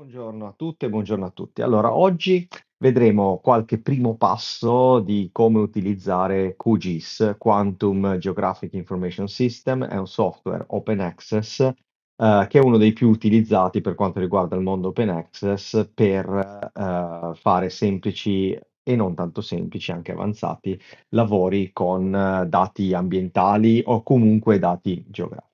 Buongiorno a tutte, buongiorno a tutti. Allora, oggi vedremo qualche primo passo di come utilizzare QGIS, Quantum Geographic Information System, è un software open access eh, che è uno dei più utilizzati per quanto riguarda il mondo open access per eh, fare semplici e non tanto semplici, anche avanzati, lavori con eh, dati ambientali o comunque dati geografici.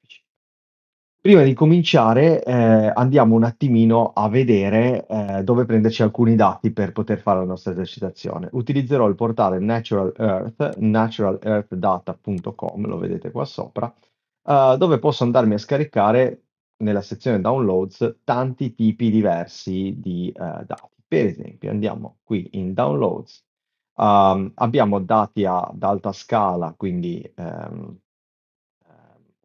Prima di cominciare, eh, andiamo un attimino a vedere eh, dove prenderci alcuni dati per poter fare la nostra esercitazione. Utilizzerò il portale Natural Earth, naturalearthdata.com, lo vedete qua sopra, eh, dove posso andarmi a scaricare nella sezione downloads tanti tipi diversi di eh, dati. Per esempio, andiamo qui in downloads, um, abbiamo dati ad alta scala, quindi um,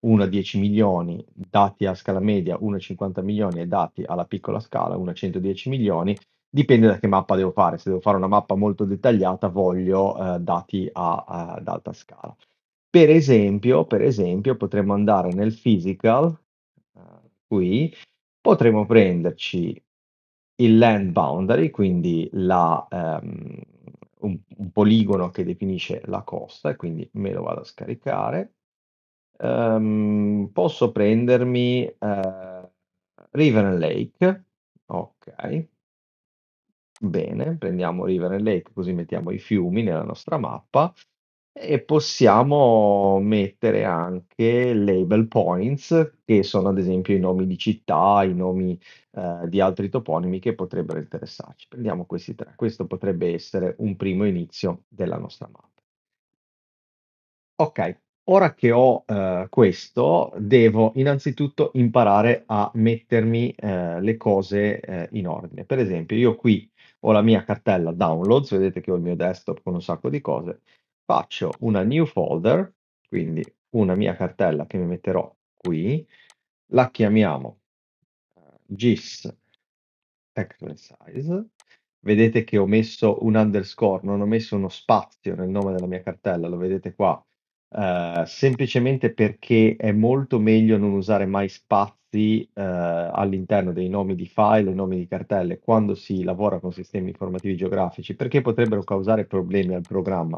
1 a 10 milioni dati a scala media, 1 a 50 milioni e dati alla piccola scala, 1 a 110 milioni, dipende da che mappa devo fare. Se devo fare una mappa molto dettagliata, voglio eh, dati a, a, ad alta scala. Per esempio, per esempio, potremmo andare nel physical, eh, qui, potremmo prenderci il land boundary, quindi la, ehm, un, un poligono che definisce la costa, e quindi me lo vado a scaricare um, posso prendermi uh, River Lake, ok, bene, prendiamo River and Lake così mettiamo i fiumi nella nostra mappa e possiamo mettere anche label points che sono ad esempio i nomi di città, i nomi eh, di altri toponimi che potrebbero interessarci. Prendiamo questi tre, questo potrebbe essere un primo inizio della nostra mappa. Ok, ora che ho eh, questo, devo innanzitutto imparare a mettermi eh, le cose eh, in ordine. Per esempio, io qui ho la mia cartella downloads, vedete che ho il mio desktop con un sacco di cose, faccio una new folder, quindi una mia cartella che mi metterò qui, la chiamiamo eh, gis exercise, vedete che ho messo un underscore, non ho messo uno spazio nel nome della mia cartella, lo vedete qua, Uh, semplicemente perché è molto meglio non usare mai spazi uh, all'interno dei nomi di file o nomi di cartelle quando si lavora con sistemi informativi geografici, perché potrebbero causare problemi al programma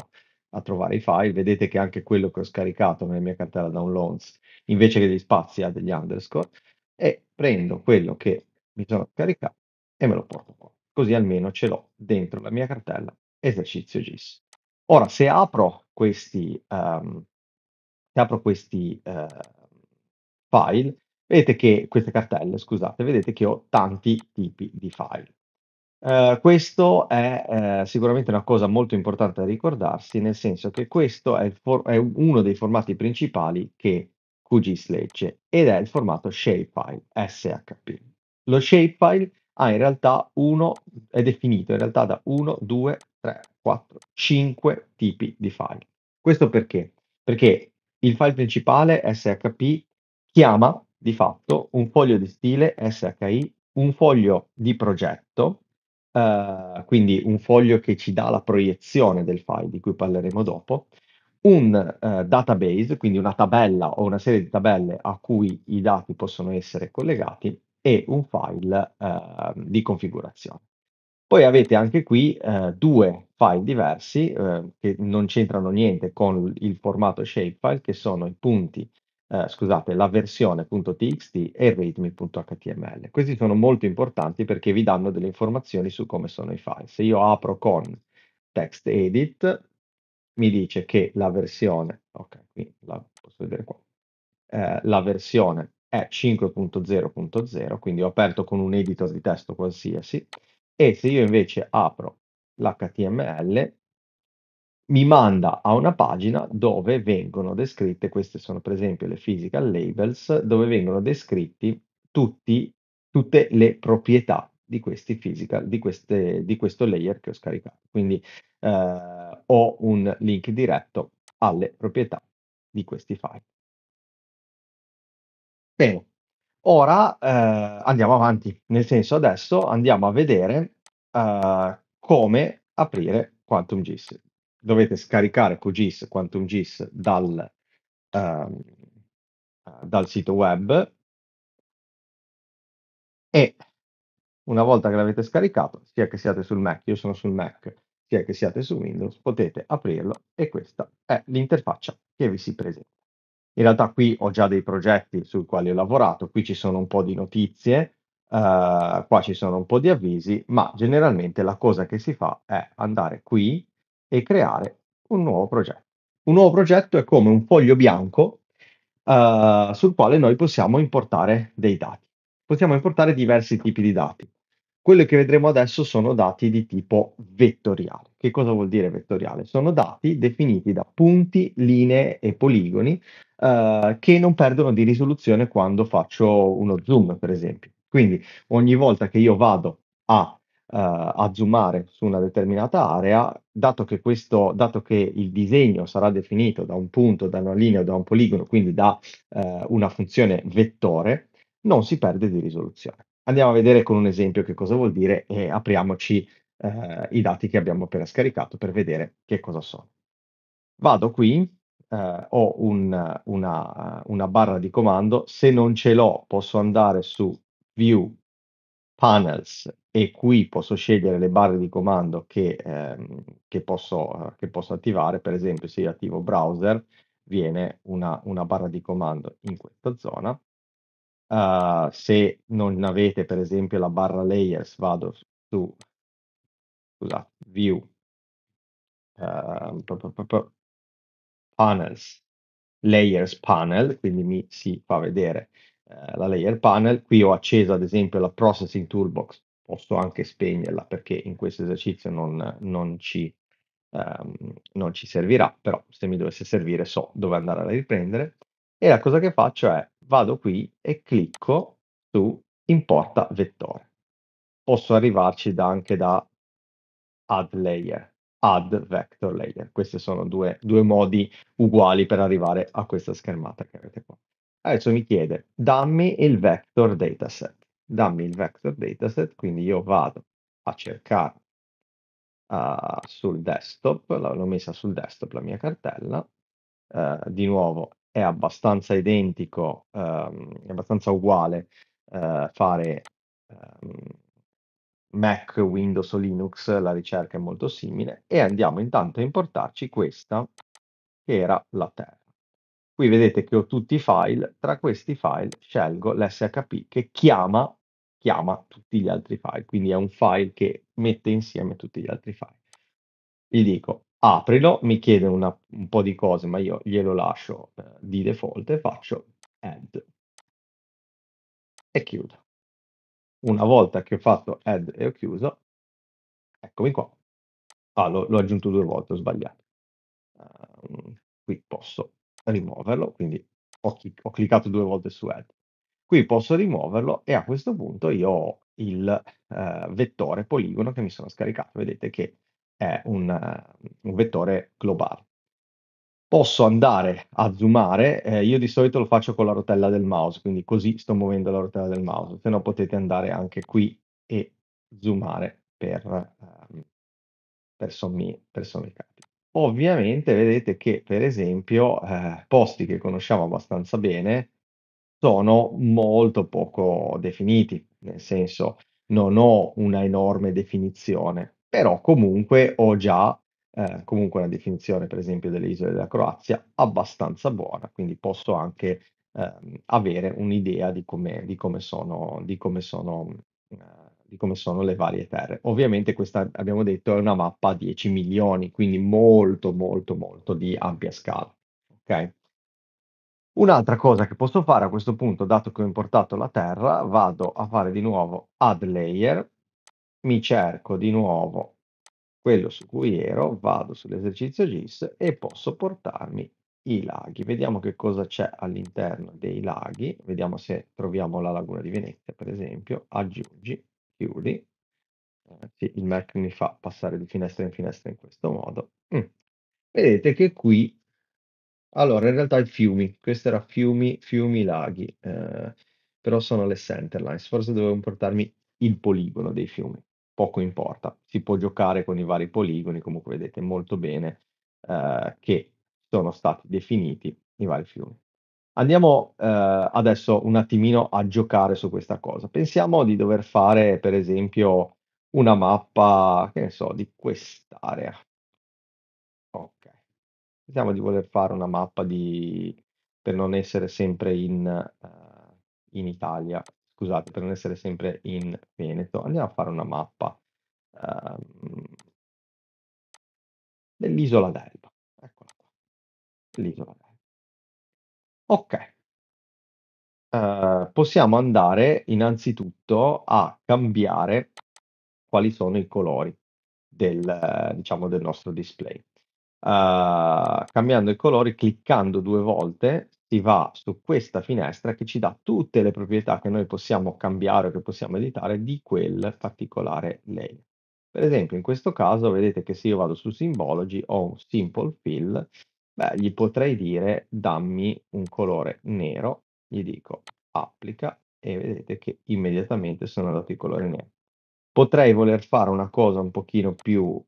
a trovare i file. Vedete che anche quello che ho scaricato nella mia cartella downloads, invece che degli spazi, ha degli underscore, e prendo quello che mi sono caricato e me lo porto qua. Così almeno ce l'ho dentro la mia cartella esercizio GIS. Ora, se apro questi, ehm, apro questi eh, file, vedete che queste cartelle, scusate, vedete che ho tanti tipi di file. Uh, questo è uh, sicuramente una cosa molto importante da ricordarsi, nel senso che questo è, è uno dei formati principali che QGIS legge ed è il formato shapefile SHP. Lo shapefile ha in realtà uno, è definito in realtà da 1, 2, 3, 4, 5 tipi di file. Questo perché? Perché il file principale SHP chiama di fatto un foglio di stile SHI, un foglio di progetto, eh, quindi un foglio che ci dà la proiezione del file di cui parleremo dopo, un eh, database, quindi una tabella o una serie di tabelle a cui i dati possono essere collegati e un file eh, di configurazione. Poi avete anche qui eh, due file diversi eh, che non c'entrano niente con il formato shapefile che sono i punti, eh, scusate, la versione.txt e il readme.html. Questi sono molto importanti perché vi danno delle informazioni su come sono i file. Se io apro con text edit mi dice che la versione, ok, qui la posso vedere qua, eh, la versione è 5.0.0, quindi ho aperto con un editor di testo qualsiasi e se io invece apro l'HTML mi manda a una pagina dove vengono descritte, queste sono per esempio le physical labels, dove vengono descritti tutti, tutte le proprietà di questi physical, di, queste, di questo layer che ho scaricato. Quindi eh, ho un link diretto alle proprietà di questi file. Bene, Ora eh, andiamo avanti, nel senso adesso andiamo a vedere eh, come aprire Quantum GIS. Dovete scaricare QGIS, Quantum GIS dal, ehm, eh, dal sito web e una volta che l'avete scaricato, sia che siate sul Mac, io sono sul Mac, sia che siate su Windows, potete aprirlo e questa è l'interfaccia che vi si presenta. In realtà qui ho già dei progetti sui quali ho lavorato, qui ci sono un po' di notizie, eh, qua ci sono un po' di avvisi, ma generalmente la cosa che si fa è andare qui e creare un nuovo progetto. Un nuovo progetto è come un foglio bianco eh, sul quale noi possiamo importare dei dati. Possiamo importare diversi tipi di dati. Quello che vedremo adesso sono dati di tipo vettoriale. Che cosa vuol dire vettoriale? Sono dati definiti da punti, linee e poligoni eh, che non perdono di risoluzione quando faccio uno zoom, per esempio. Quindi ogni volta che io vado a, eh, a zoomare su una determinata area, dato che, questo, dato che, il disegno sarà definito da un punto, da una linea o da un poligono, quindi da eh, una funzione vettore, non si perde di risoluzione. Andiamo a vedere con un esempio che cosa vuol dire e apriamoci eh, i dati che abbiamo appena scaricato per vedere che cosa sono. Vado qui, eh, ho un, una, una, barra di comando, se non ce l'ho posso andare su View, Panels e qui posso scegliere le barre di comando che, ehm, che, posso, che posso, attivare, per esempio se io attivo Browser viene una, una barra di comando in questa zona Uh, se non avete per esempio la barra layers vado su scusate, view uh, panels layers panel quindi mi si fa vedere uh, la layer panel qui ho acceso ad esempio la processing toolbox posso anche spegnerla perché in questo esercizio non, non ci um, non ci servirà però se mi dovesse servire so dove andare a riprendere e la cosa che faccio è vado qui e clicco su importa vettore. Posso arrivarci da, anche da add layer, add vector layer. Questi sono due, due modi uguali per arrivare a questa schermata che avete qua. Adesso mi chiede, dammi il vector dataset. Dammi il vector dataset, quindi io vado a cercare uh, sul desktop, l'ho messa sul desktop la mia cartella, uh, di nuovo è abbastanza identico, ehm, è abbastanza uguale eh, fare ehm, Mac, Windows o Linux, la ricerca è molto simile e andiamo intanto a importarci questa che era la terra. Qui vedete che ho tutti i file, tra questi file scelgo l'SHP che chiama, chiama tutti gli altri file, quindi è un file che mette insieme tutti gli altri file. Gli dico aprilo, mi chiede una, un po' di cose, ma io glielo lascio eh, di default e faccio add e chiudo. Una volta che ho fatto add e ho chiuso, eccomi qua. Ah, l'ho, l'ho aggiunto due volte, ho sbagliato. Uh, qui posso rimuoverlo, quindi ho, ho, cliccato due volte su add. Qui posso rimuoverlo e a questo punto io ho il uh, vettore poligono che mi sono scaricato. Vedete che è un, un vettore globale. Posso andare a zoomare, eh, io di solito lo faccio con la rotella del mouse, quindi così sto muovendo la rotella del mouse, se no potete andare anche qui e zoomare per, eh, per sommi capi. Ovviamente vedete che per esempio eh, posti che conosciamo abbastanza bene sono molto poco definiti, nel senso non ho una enorme definizione però comunque ho già eh, comunque una definizione, per esempio, delle isole della Croazia abbastanza buona, quindi posso anche eh, avere un'idea di come, di come sono, di come sono, eh, di come sono le varie terre. Ovviamente questa, abbiamo detto, è una mappa a 10 milioni, quindi molto, molto, molto di ampia scala. Okay? Un'altra cosa che posso fare a questo punto, dato che ho importato la terra, vado a fare di nuovo add layer mi cerco di nuovo quello su cui ero, vado sull'esercizio GIS e posso portarmi i laghi. Vediamo che cosa c'è all'interno dei laghi, vediamo se troviamo la laguna di Venezia, per esempio, aggiungi, chiudi, eh, il Mac mi fa passare di finestra in finestra in questo modo. Mm. Vedete che qui, allora in realtà è fiumi, questo era fiumi, fiumi, laghi, eh, però sono le center lines, forse dovevo portarmi il poligono dei fiumi poco importa. Si può giocare con i vari poligoni, comunque vedete molto bene eh, che sono stati definiti i vari fiumi. Andiamo eh, adesso un attimino a giocare su questa cosa. Pensiamo di dover fare, per esempio, una mappa, che ne so, di quest'area. Ok. Pensiamo di voler fare una mappa di... per non essere sempre in, uh, in Italia scusate per non essere sempre in Veneto, andiamo a fare una mappa um, dell'isola d'Elba. Eccola qua, l'isola d'Elba. Ok, uh, possiamo andare innanzitutto a cambiare quali sono i colori del, diciamo, del nostro display. Uh, cambiando i colori, cliccando due volte si va su questa finestra che ci dà tutte le proprietà che noi possiamo cambiare o che possiamo editare di quel particolare layer. Per esempio, in questo caso vedete che se io vado su Symbology ho un Simple Fill, beh, gli potrei dire dammi un colore nero, gli dico applica e vedete che immediatamente sono andato in colore nero. Potrei voler fare una cosa un pochino più uh,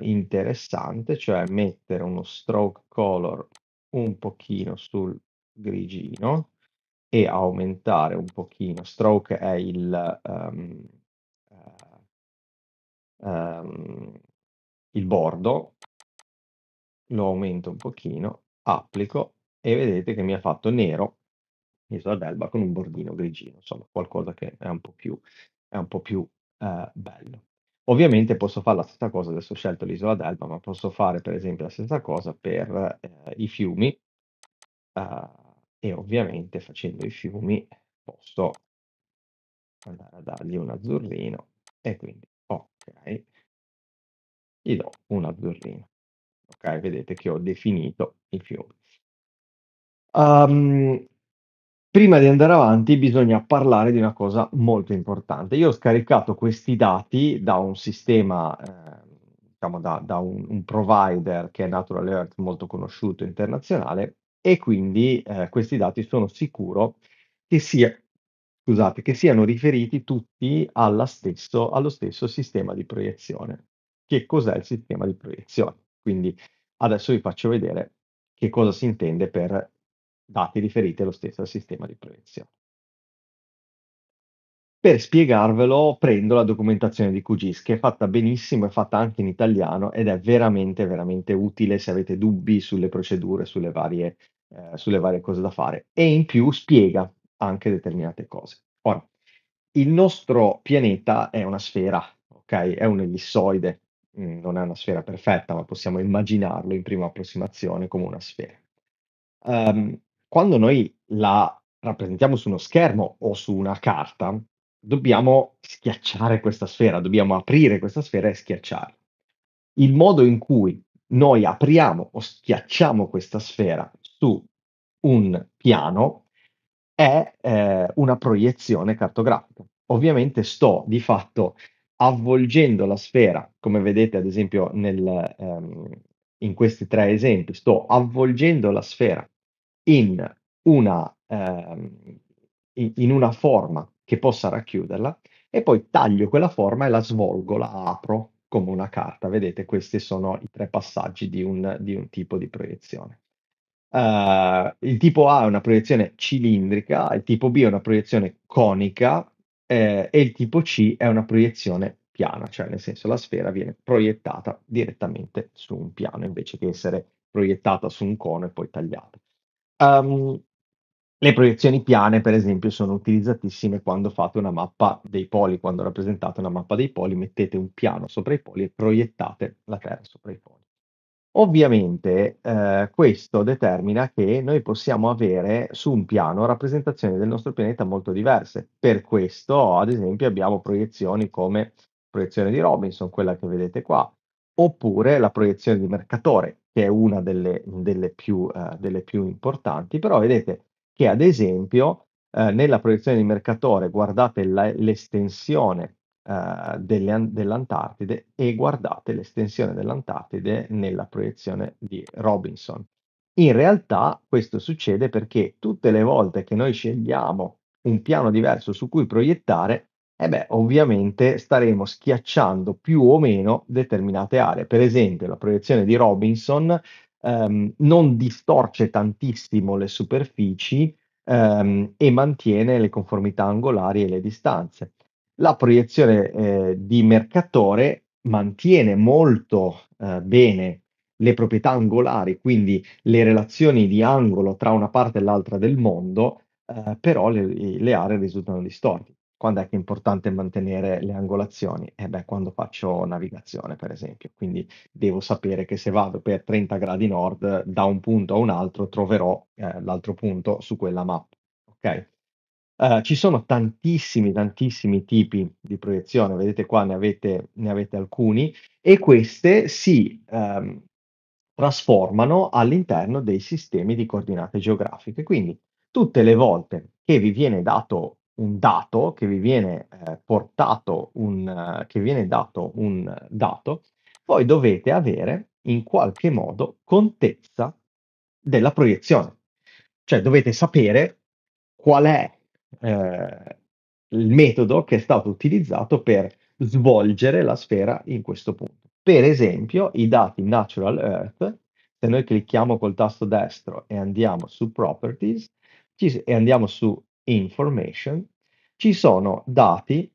interessante, cioè mettere uno stroke color un pochino sul grigino e aumentare un pochino. Stroke è il, um, um, il bordo, lo aumento un pochino, applico e vedete che mi ha fatto nero Isola d'Elba con un bordino grigino, insomma qualcosa che è un po' più, un po più uh, bello. Ovviamente posso fare la stessa cosa, adesso ho scelto l'isola d'Elba, ma posso fare per esempio la stessa cosa per eh, i fiumi eh, e ovviamente facendo i fiumi posso andare a dargli un azzurrino e quindi ok, gli do un azzurrino. Ok, vedete che ho definito i fiumi. Um, prima di andare avanti bisogna parlare di una cosa molto importante. Io ho scaricato questi dati da un sistema, eh, diciamo da, da un, un, provider che è Natural Alert molto conosciuto internazionale e quindi eh, questi dati sono sicuro che, sia, scusate, che siano riferiti tutti stesso, allo stesso sistema di proiezione. Che cos'è il sistema di proiezione? Quindi adesso vi faccio vedere che cosa si intende per dati riferiti allo stesso sistema di prevenzione. Per spiegarvelo prendo la documentazione di QGIS che è fatta benissimo, è fatta anche in italiano ed è veramente veramente utile se avete dubbi sulle procedure, sulle varie, eh, sulle varie cose da fare e in più spiega anche determinate cose. Ora, il nostro pianeta è una sfera, ok? È un ellissoide, mm, non è una sfera perfetta ma possiamo immaginarlo in prima approssimazione come una sfera. Um, quando noi la rappresentiamo su uno schermo o su una carta, dobbiamo schiacciare questa sfera, dobbiamo aprire questa sfera e schiacciarla. Il modo in cui noi apriamo o schiacciamo questa sfera su un piano è eh, una proiezione cartografica. Ovviamente sto di fatto avvolgendo la sfera, come vedete ad esempio nel, ehm, in questi tre esempi, sto avvolgendo la sfera in una, eh, in una forma che possa racchiuderla e poi taglio quella forma e la svolgo, la apro come una carta. Vedete, questi sono i tre passaggi di un, di un tipo di proiezione. Uh, il tipo A è una proiezione cilindrica, il tipo B è una proiezione conica eh, e il tipo C è una proiezione piana, cioè nel senso la sfera viene proiettata direttamente su un piano invece che essere proiettata su un cono e poi tagliata. Ehm, le proiezioni piane, per esempio, sono utilizzatissime quando fate una mappa dei poli, quando rappresentate una mappa dei poli, mettete un piano sopra i poli e proiettate la Terra sopra i poli. Ovviamente eh, questo determina che noi possiamo avere su un piano rappresentazioni del nostro pianeta molto diverse. Per questo, ad esempio, abbiamo proiezioni come proiezione di Robinson, quella che vedete qua, oppure la proiezione di Mercatore, che è una delle, delle, più, uh, delle più, importanti, però vedete che ad esempio uh, nella proiezione di Mercatore guardate la, l'estensione uh, delle, dell'Antartide e guardate l'estensione dell'Antartide nella proiezione di Robinson. In realtà questo succede perché tutte le volte che noi scegliamo un piano diverso su cui proiettare, e eh beh, ovviamente staremo schiacciando più o meno determinate aree. Per esempio, la proiezione di Robinson ehm, non distorce tantissimo le superfici ehm, e mantiene le conformità angolari e le distanze. La proiezione eh, di Mercatore mantiene molto eh, bene le proprietà angolari, quindi le relazioni di angolo tra una parte e l'altra del mondo, eh, però le, le aree risultano distorte. Quando è che è importante mantenere le angolazioni? E eh beh, quando faccio navigazione, per esempio. Quindi devo sapere che se vado per 30 gradi nord, da un punto a un altro troverò eh, l'altro punto su quella mappa. Ok? Eh, ci sono tantissimi, tantissimi tipi di proiezione, vedete qua ne avete, ne avete alcuni, e queste si ehm, trasformano all'interno dei sistemi di coordinate geografiche. Quindi tutte le volte che vi viene dato un dato, che vi viene eh, portato un, uh, che viene dato un dato, voi dovete avere in qualche modo contezza della proiezione. Cioè dovete sapere qual è eh, il metodo che è stato utilizzato per svolgere la sfera in questo punto. Per esempio, i dati Natural Earth, se noi clicchiamo col tasto destro e andiamo su Properties e andiamo su information, ci sono dati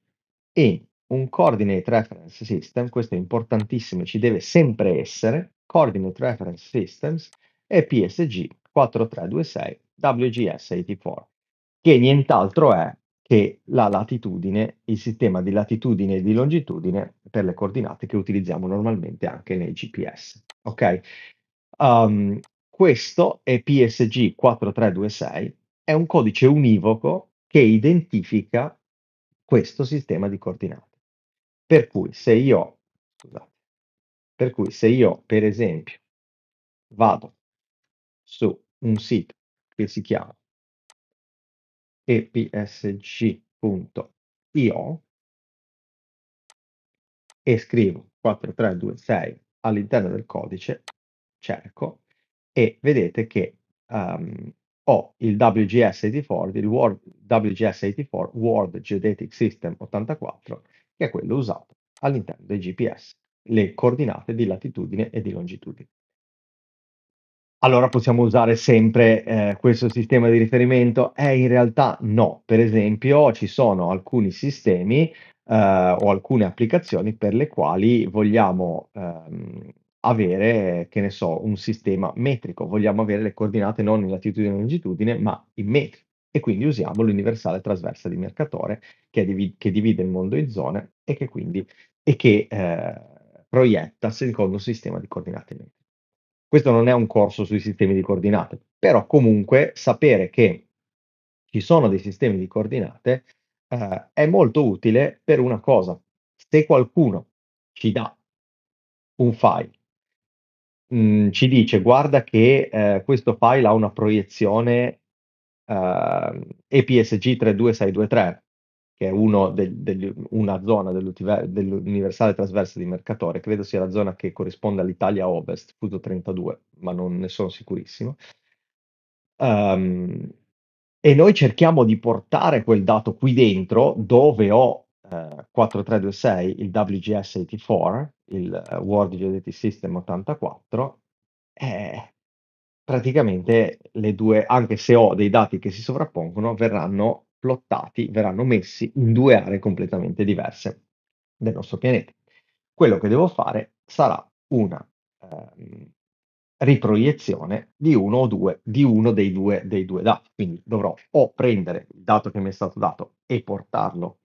e un coordinate reference system, questo è importantissimo, ci deve sempre essere, coordinate reference systems e PSG 4326 WGS 84, che nient'altro è che la latitudine, il sistema di latitudine e di longitudine per le coordinate che utilizziamo normalmente anche nei GPS. Ok? Um, questo è PSG 4326 è un codice univoco che identifica questo sistema di coordinate. Per cui se io, scusate, per cui se io per esempio vado su un sito che si chiama epsg.io e scrivo 4326 all'interno del codice, cerco e vedete che um, ho il WGS84, il World, WGS84 World Geodetic System 84, che è quello usato all'interno dei GPS, le coordinate di latitudine e di longitudine. Allora possiamo usare sempre eh, questo sistema di riferimento? Eh, in realtà no. Per esempio, ci sono alcuni sistemi eh, o alcune applicazioni per le quali vogliamo ehm, avere, che ne so, un sistema metrico, vogliamo avere le coordinate non in latitudine e longitudine, ma in metri. E quindi usiamo l'universale trasversa di Mercatore che, div- che divide il mondo in zone e che quindi e che, eh, proietta secondo un sistema di coordinate metriche. Questo non è un corso sui sistemi di coordinate, però comunque sapere che ci sono dei sistemi di coordinate eh, è molto utile per una cosa. Se qualcuno ci dà un file mh, mm, ci dice guarda che eh, questo file ha una proiezione eh, EPSG 32623, che è de, de, una zona dell'universale trasversa di Mercatore, credo sia la zona che corrisponde all'Italia Ovest, fuso 32, ma non ne sono sicurissimo. Um, e noi cerchiamo di portare quel dato qui dentro dove ho 4326, eh, il WGS84, il eh, World Geodetic System 84, eh, praticamente le due, anche se ho dei dati che si sovrappongono, verranno plottati, verranno messi in due aree completamente diverse del nostro pianeta. Quello che devo fare sarà una eh, riproiezione di uno o due, di uno dei due, dei due dati. Quindi dovrò o prendere il dato che mi è stato dato e portarlo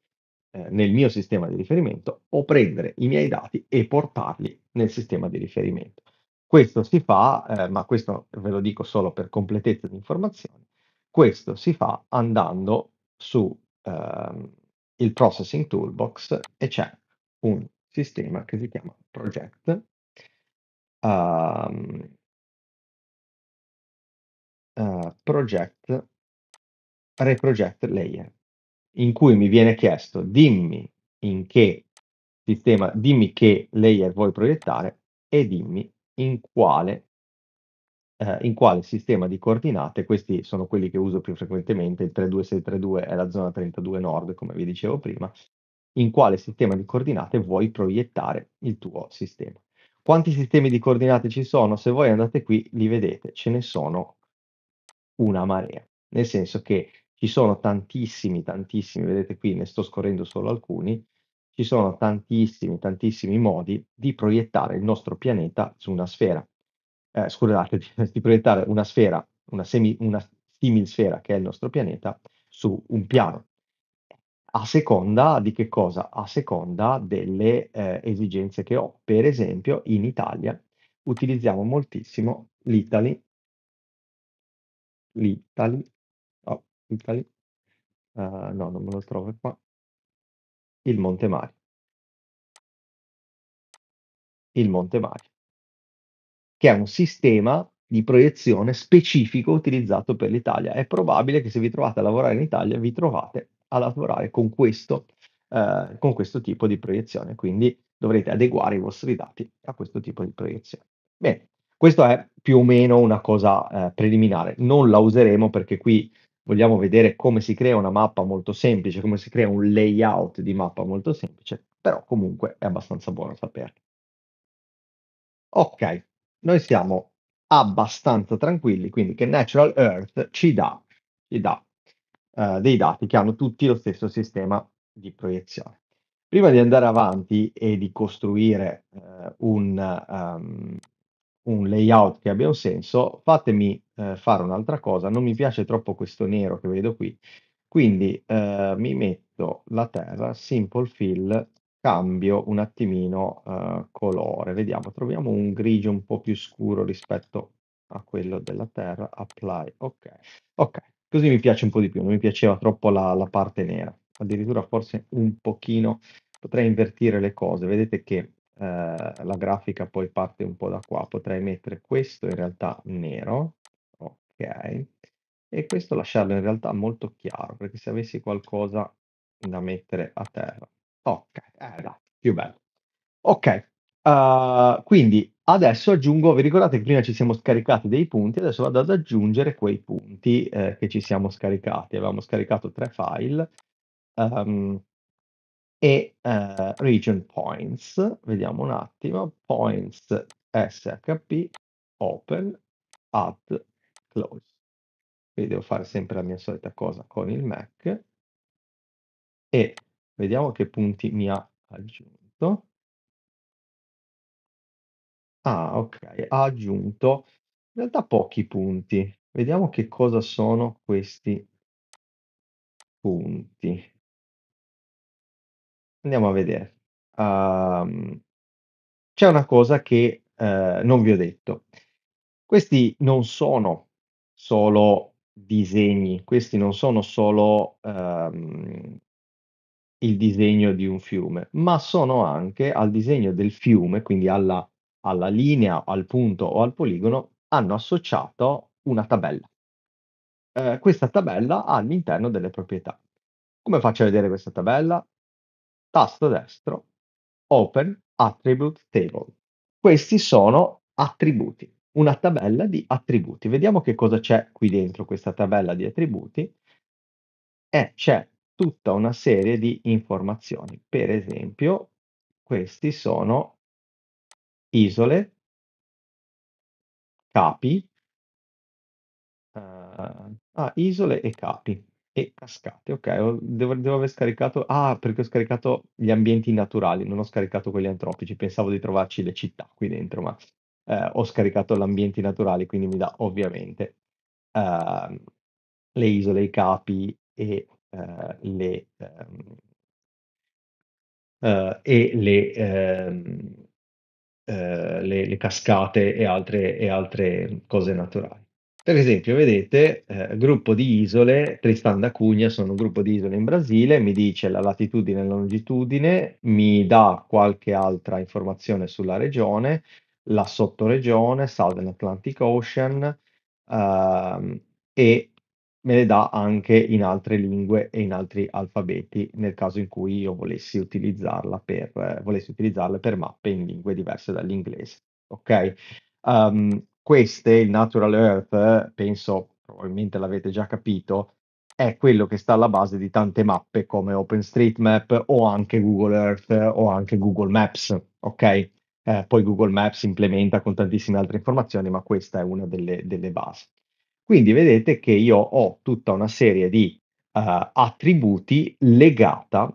eh, nel mio sistema di riferimento o prendere i miei dati e portarli nel sistema di riferimento. Questo si fa, eh, ma questo ve lo dico solo per completezza di informazioni, questo si fa andando su ehm, il Processing Toolbox e c'è un sistema che si chiama Project. Um, uh, project Reproject Layer in cui mi viene chiesto dimmi in che sistema, dimmi che layer vuoi proiettare e dimmi in quale, eh, in quale sistema di coordinate, questi sono quelli che uso più frequentemente, il 32632 è la zona 32 nord, come vi dicevo prima, in quale sistema di coordinate vuoi proiettare il tuo sistema. Quanti sistemi di coordinate ci sono? Se voi andate qui li vedete, ce ne sono una marea, nel senso che ci sono tantissimi, tantissimi, vedete qui ne sto scorrendo solo alcuni, ci sono tantissimi, tantissimi modi di proiettare il nostro pianeta su una sfera. Eh, scusate, di, proiettare una sfera, una, semi, una similsfera che è il nostro pianeta, su un piano. A seconda di che cosa? A seconda delle eh, esigenze che ho. Per esempio, in Italia utilizziamo moltissimo l'Italy, l'Italy Italy. Ehm, no, non me lo trovo qua. Il Monte Mario. Il Monte Mario, che è un sistema di proiezione specifico utilizzato per l'Italia. È probabile che se vi trovate a lavorare in Italia, vi trovate a lavorare con questo, eh, con questo tipo di proiezione, quindi dovrete adeguare i vostri dati a questo tipo di proiezione. Bene, questa è più o meno una cosa eh, preliminare, non la useremo perché qui vogliamo vedere come si crea una mappa molto semplice, come si crea un layout di mappa molto semplice, però comunque è abbastanza buono saperlo. Ok, noi siamo abbastanza tranquilli, quindi che Natural Earth ci dà, ci dà uh, dei dati che hanno tutti lo stesso sistema di proiezione. Prima di andare avanti e di costruire uh, un, ehm, un layout che abbia un senso, fatemi eh, fare un'altra cosa, non mi piace troppo questo nero che vedo qui, quindi eh, mi metto la terra, simple fill, cambio un attimino eh, colore, vediamo, troviamo un grigio un po' più scuro rispetto a quello della terra, apply, ok, ok, così mi piace un po' di più, non mi piaceva troppo la, la parte nera, addirittura forse un pochino, potrei invertire le cose, vedete che eh, la grafica poi parte un po' da qua, potrei mettere questo in realtà nero, ok, e questo lasciarlo in realtà molto chiaro, perché se avessi qualcosa da mettere a terra, ok, eh, dai, più bello. Ok, uh, quindi adesso aggiungo, vi ricordate che prima ci siamo scaricati dei punti, adesso vado ad aggiungere quei punti eh, che ci siamo scaricati, avevamo scaricato tre file, um, e eh, region points, vediamo un attimo, points SHP open add close. Quindi devo fare sempre la mia solita cosa con il Mac e vediamo che punti mi ha aggiunto. Ah, ok, ha aggiunto in realtà pochi punti. Vediamo che cosa sono questi punti. Andiamo a vedere. Um, c'è una cosa che eh, non vi ho detto. Questi non sono solo disegni, questi non sono solo ehm, il disegno di un fiume, ma sono anche al disegno del fiume, quindi alla, alla linea, al punto o al poligono, hanno associato una tabella. Eh, questa tabella ha all'interno delle proprietà. Come faccio a vedere questa tabella? tasto destro, Open Attribute Table. Questi sono attributi, una tabella di attributi. Vediamo che cosa c'è qui dentro questa tabella di attributi. E c'è tutta una serie di informazioni. Per esempio, questi sono isole, capi, uh, ah, isole e capi. E cascate, ok, devo, devo aver scaricato. Ah, perché ho scaricato gli ambienti naturali, non ho scaricato quelli antropici. Pensavo di trovarci le città qui dentro, ma eh, ho scaricato gli ambienti naturali, quindi mi dà ovviamente ehm, le isole, i capi e eh, le, ehm, eh, le, ehm, eh, le- le cascate e altre, e altre cose naturali. Per esempio, vedete, eh, gruppo di isole, Tristan da Cunha, sono un gruppo di isole in Brasile, mi dice la latitudine e la longitudine, mi dà qualche altra informazione sulla regione, la sottoregione, Southern Atlantic Ocean, ehm, e me le dà anche in altre lingue e in altri alfabeti, nel caso in cui io volessi utilizzarla per, eh, volessi utilizzarle per mappe in lingue diverse dall'inglese. Ok? Um, queste, il Natural Earth, penso probabilmente l'avete già capito, è quello che sta alla base di tante mappe come OpenStreetMap o anche Google Earth o anche Google Maps, ok? Eh, poi Google Maps implementa con tantissime altre informazioni, ma questa è una delle, delle basi. Quindi vedete che io ho tutta una serie di uh, attributi legata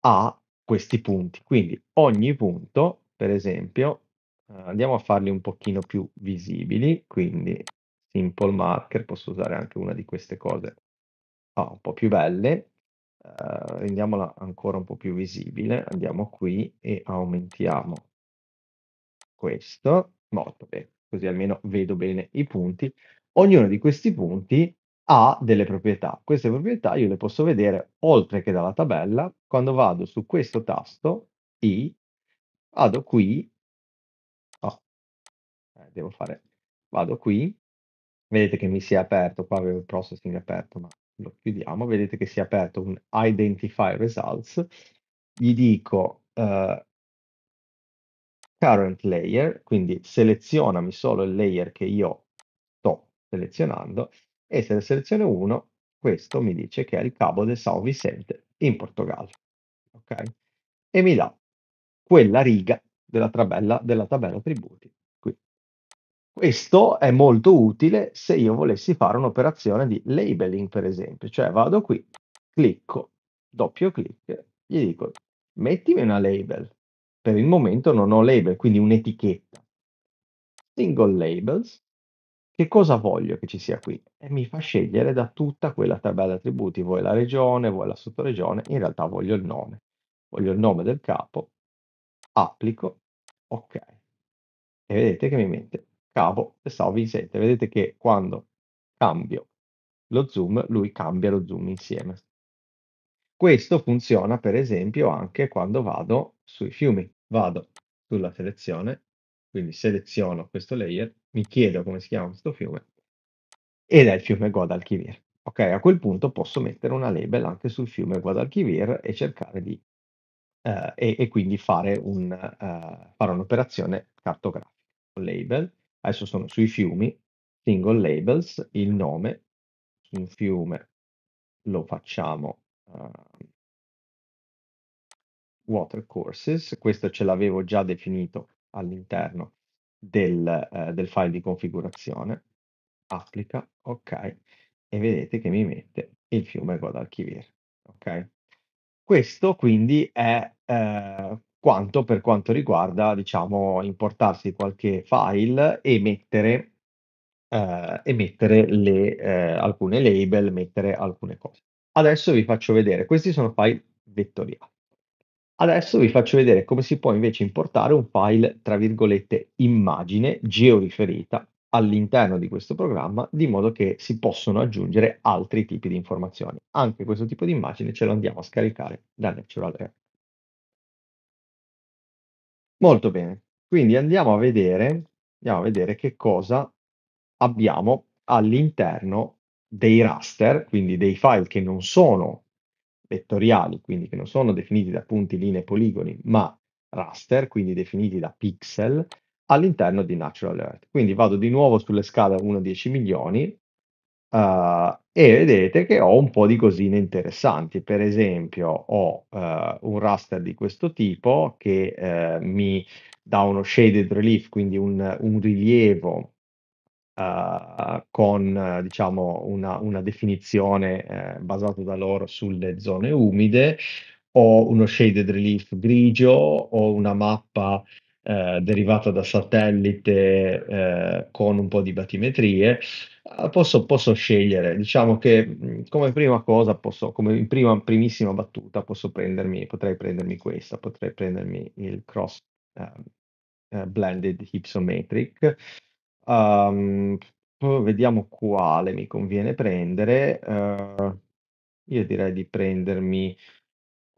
a questi punti. Quindi ogni punto, per esempio, Andiamo a farli un pochino più visibili, quindi simple marker, posso usare anche una di queste cose ah, un po' più belle, Uh, rendiamola ancora un po' più visibile, andiamo qui e aumentiamo questo, molto bene, così almeno vedo bene i punti. Ognuno di questi punti ha delle proprietà, queste proprietà io le posso vedere oltre che dalla tabella, quando vado su questo tasto I, vado qui devo fare. Vado qui, vedete che mi si è aperto, qua avevo il processing aperto, ma lo chiudiamo, vedete che si è aperto un identify results, gli dico uh, current layer, quindi selezionami solo il layer che io sto selezionando, e se ne seleziono uno, questo mi dice che è il cabo del São Vicente in Portogallo, ok? E mi dà quella riga della tabella, della tabella tributi. Questo è molto utile se io volessi fare un'operazione di labeling, per esempio, cioè vado qui, clicco, doppio clic, gli dico mettimi una label. Per il momento non ho label, quindi un'etichetta. Single labels. Che cosa voglio che ci sia qui? E mi fa scegliere da tutta quella tabella attributi, vuoi la regione, vuoi la sottoregione, in realtà voglio il nome. Voglio il nome del capo, applico, ok. E vedete che mi mette cavo e salvi in sete. Vedete che quando cambio lo zoom, lui cambia lo zoom insieme. Questo funziona per esempio anche quando vado sui fiumi. Vado sulla selezione, quindi seleziono questo layer, mi chiedo come si chiama questo fiume, ed è il fiume Guadalquivir. Ok, a quel punto posso mettere una label anche sul fiume Guadalquivir e cercare di, uh, e, e, quindi fare, un, uh, fare un'operazione cartografica. Label, adesso sono sui fiumi, single labels, il nome, un fiume lo facciamo uh, water courses, questo ce l'avevo già definito all'interno del, uh, del file di configurazione, applica, ok, e vedete che mi mette il fiume Guadalquivir, ok? Questo quindi è eh, quanto per quanto riguarda, diciamo, importarsi qualche file e mettere, eh, e mettere le, eh, alcune label, mettere alcune cose. Adesso vi faccio vedere, questi sono file vettoriali. Adesso vi faccio vedere come si può invece importare un file, tra virgolette, immagine georiferita all'interno di questo programma, di modo che si possono aggiungere altri tipi di informazioni. Anche questo tipo di immagine ce lo andiamo a scaricare da Natural Reactor. Molto bene, quindi andiamo a vedere, andiamo a vedere che cosa abbiamo all'interno dei raster, quindi dei file che non sono vettoriali, quindi che non sono definiti da punti, linee, poligoni, ma raster, quindi definiti da pixel, all'interno di Natural Earth. Quindi vado di nuovo sulle scale 1-10 milioni Uh, e vedete che ho un po' di cosine interessanti. Per esempio, ho uh, un raster di questo tipo che uh, mi dà uno shaded relief, quindi un, un rilievo uhm, con diciamo una, una definizione uhm, basata da loro sulle zone umide. Ho uno shaded relief grigio, ho una mappa eh, derivata da satellite eh, con un po' di batimetrie, eh, posso, posso, scegliere, diciamo che mm, come prima cosa, posso, come in prima, primissima battuta, posso prendermi, potrei prendermi questa, potrei prendermi il cross ehm, eh, blended hypsometric. Um, vediamo quale mi conviene prendere. Uh, io direi di prendermi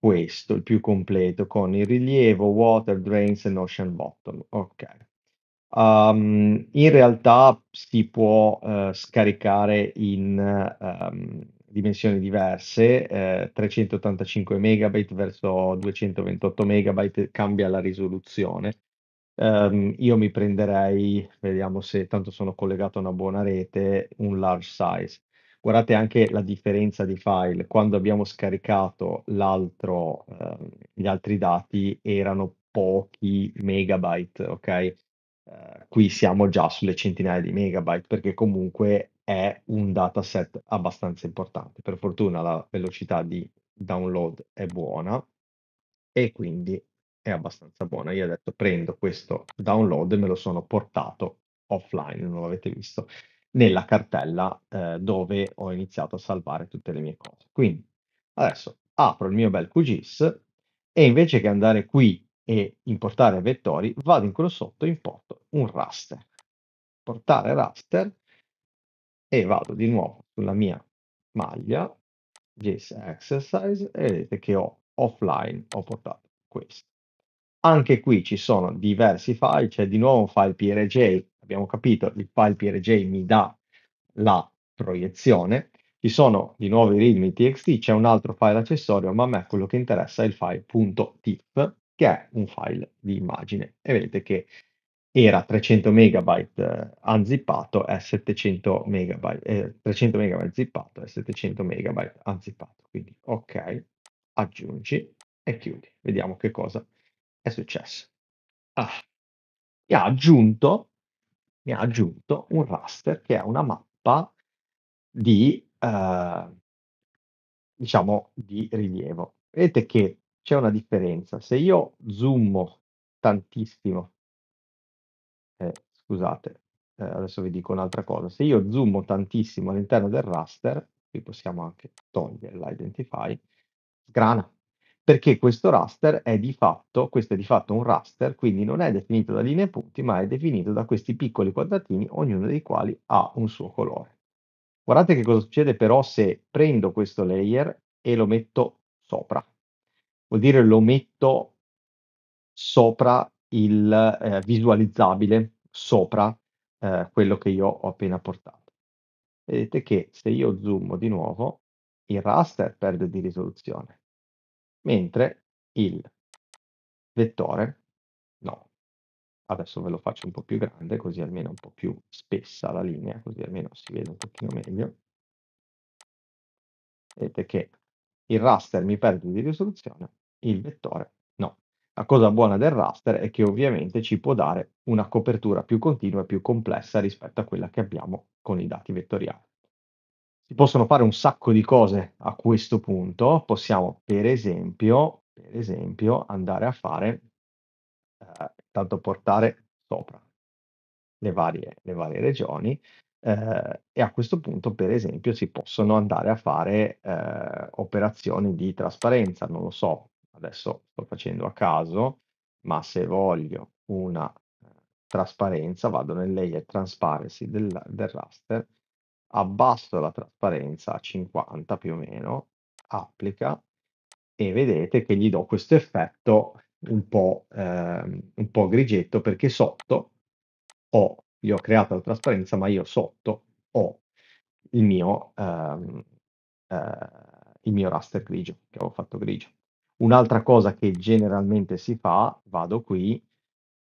questo, il più completo, con il rilievo, water, drains e ocean bottom. Ok. Um, in realtà si può uh, scaricare in um, dimensioni diverse, eh, 385 MB verso 228 MB cambia la risoluzione. Um, io mi prenderei, vediamo se tanto sono collegato a una buona rete, un large size. Guardate anche la differenza di file. Quando abbiamo scaricato l'altro, eh, gli altri dati erano pochi megabyte, ok? Eh, qui siamo già sulle centinaia di megabyte perché comunque è un dataset abbastanza importante. Per fortuna la velocità di download è buona e quindi è abbastanza buona. Io ho detto prendo questo download e me lo sono portato offline, non l'avete visto nella cartella eh, dove ho iniziato a salvare tutte le mie cose. Quindi adesso apro il mio bel QGIS e invece che andare qui e importare vettori, vado in quello sotto e importo un raster. Portare raster e vado di nuovo sulla mia maglia JS Exercise e vedete che ho offline ho portato questo. Anche qui ci sono diversi file, c'è di nuovo un file PRJ abbiamo capito, il file PRJ mi dà la proiezione, ci sono di nuovo i readme txt, c'è un altro file accessorio, ma a me quello che interessa è il file.tif, che è un file di immagine. E vedete che era 300 megabyte unzippato è 700 megabyte, eh, 300 eh, megabyte zippato è 700 megabyte unzippato. Quindi ok, aggiungi e chiudi. Vediamo che cosa è successo. Ah, e ha aggiunto mi ha aggiunto un raster che è una mappa di, eh, diciamo, di rilievo. Vedete che c'è una differenza. Se io zoom tantissimo, eh, scusate, eh, adesso vi dico un'altra cosa, se io zoomo tantissimo all'interno del raster, qui possiamo anche togliere l'identify, sgrana perché questo raster è di fatto, questo è di fatto un raster, quindi non è definito da linee punti, ma è definito da questi piccoli quadratini, ognuno dei quali ha un suo colore. Guardate che cosa succede però se prendo questo layer e lo metto sopra. Vuol dire lo metto sopra il eh, visualizzabile, sopra eh, quello che io ho appena portato. Vedete che se io zoomo di nuovo, il raster perde di risoluzione Mentre il vettore no, adesso ve lo faccio un po' più grande così almeno è un po' più spessa la linea, così almeno si vede un pochino meglio. Vedete che il raster mi perde di risoluzione, il vettore no. La cosa buona del raster è che ovviamente ci può dare una copertura più continua e più complessa rispetto a quella che abbiamo con i dati vettoriali si possono fare un sacco di cose a questo punto. Possiamo, per esempio, per esempio andare a fare, eh, tanto portare sopra le varie, le varie regioni eh, e a questo punto, per esempio, si possono andare a fare eh, operazioni di trasparenza. Non lo so, adesso sto facendo a caso, ma se voglio una eh, trasparenza vado nel layer transparency del, del raster abbasso la trasparenza a 50 più o meno, applica e vedete che gli do questo effetto un po', ehm, un po grigetto perché sotto ho, io ho creato la trasparenza, ma io sotto ho il mio, ehm, eh, il mio raster grigio che avevo fatto grigio. Un'altra cosa che generalmente si fa, vado qui,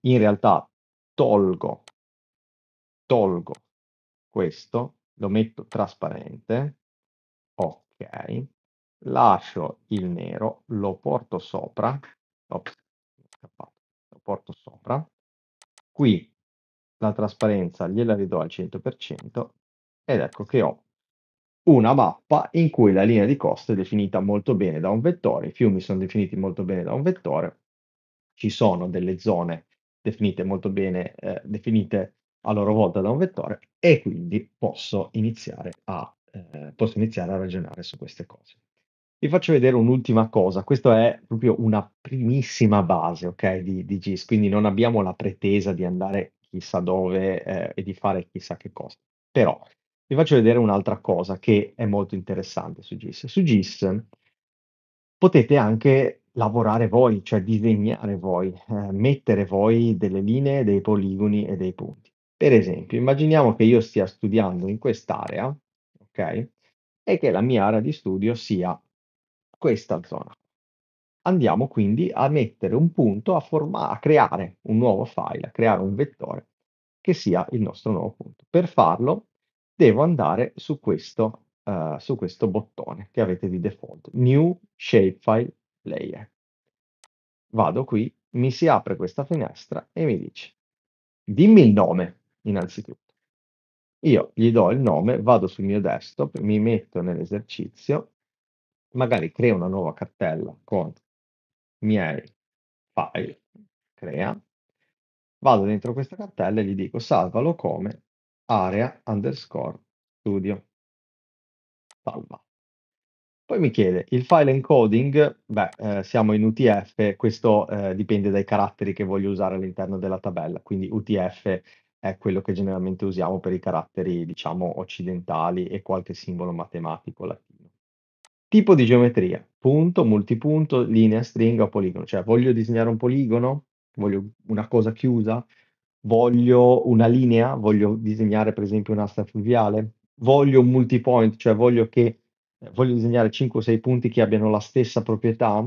in realtà tolgo, tolgo questo lo metto trasparente, ok, lascio il nero, lo porto sopra, ops, lo porto sopra, qui la trasparenza gliela ridò al 100% ed ecco che ho una mappa in cui la linea di costo è definita molto bene da un vettore, i fiumi sono definiti molto bene da un vettore, ci sono delle zone definite molto bene, eh, definite a loro volta da un vettore e quindi posso iniziare a, eh, posso iniziare a ragionare su queste cose. Vi faccio vedere un'ultima cosa, questa è proprio una primissima base okay, di, di GIS, quindi non abbiamo la pretesa di andare chissà dove eh, e di fare chissà che cosa. Però vi faccio vedere un'altra cosa che è molto interessante su GIS. Su GIS potete anche lavorare voi, cioè disegnare voi, eh, mettere voi delle linee, dei poligoni e dei punti. Per esempio, immaginiamo che io stia studiando in quest'area, ok? E che la mia area di studio sia questa zona. Andiamo quindi a mettere un punto, a, forma- a creare un nuovo file, a creare un vettore che sia il nostro nuovo punto. Per farlo devo andare su questo, uh, su questo bottone che avete di default, New Shapefile Layer. Vado qui, mi si apre questa finestra e mi dice dimmi il nome innanzitutto. Io gli do il nome, vado sul mio desktop, mi metto nell'esercizio, magari creo una nuova cartella con miei file, crea, vado dentro questa cartella e gli dico salvalo come area underscore studio. Salva. Poi mi chiede il file encoding, beh, eh, siamo in UTF, questo eh, dipende dai caratteri che voglio usare all'interno della tabella, quindi UTF è quello che generalmente usiamo per i caratteri, diciamo, occidentali e qualche simbolo matematico latino. Tipo di geometria, punto, multipunto, linea, stringa poligono. Cioè, voglio disegnare un poligono? Voglio una cosa chiusa? Voglio una linea? Voglio disegnare, per esempio, un'asta fluviale? Voglio un multipoint, cioè voglio, che, eh, voglio disegnare 5 o 6 punti che abbiano la stessa proprietà?